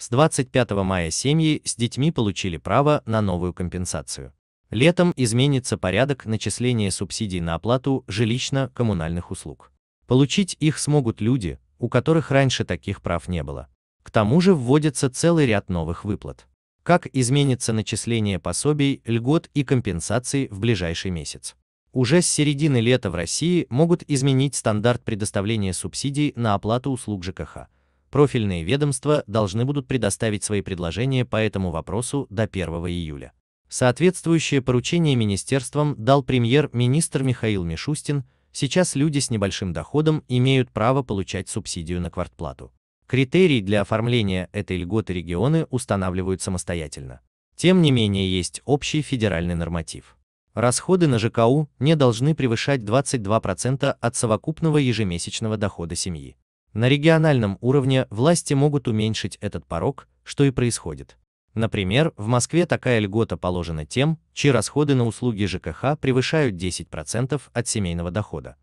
С 25 мая семьи с детьми получили право на новую компенсацию. Летом изменится порядок начисления субсидий на оплату жилищно-коммунальных услуг. Получить их смогут люди, у которых раньше таких прав не было. К тому же вводится целый ряд новых выплат. Как изменится начисление пособий, льгот и компенсаций в ближайший месяц? Уже с середины лета в России могут изменить стандарт предоставления субсидий на оплату услуг ЖКХ – профильные ведомства должны будут предоставить свои предложения по этому вопросу до 1 июля. Соответствующее поручение министерствам дал премьер-министр Михаил Мишустин, сейчас люди с небольшим доходом имеют право получать субсидию на квартплату. Критерии для оформления этой льготы регионы устанавливают самостоятельно. Тем не менее есть общий федеральный норматив. Расходы на ЖКУ не должны превышать 22% от совокупного ежемесячного дохода семьи. На региональном уровне власти могут уменьшить этот порог, что и происходит. Например, в Москве такая льгота положена тем, чьи расходы на услуги ЖКХ превышают 10% от семейного дохода.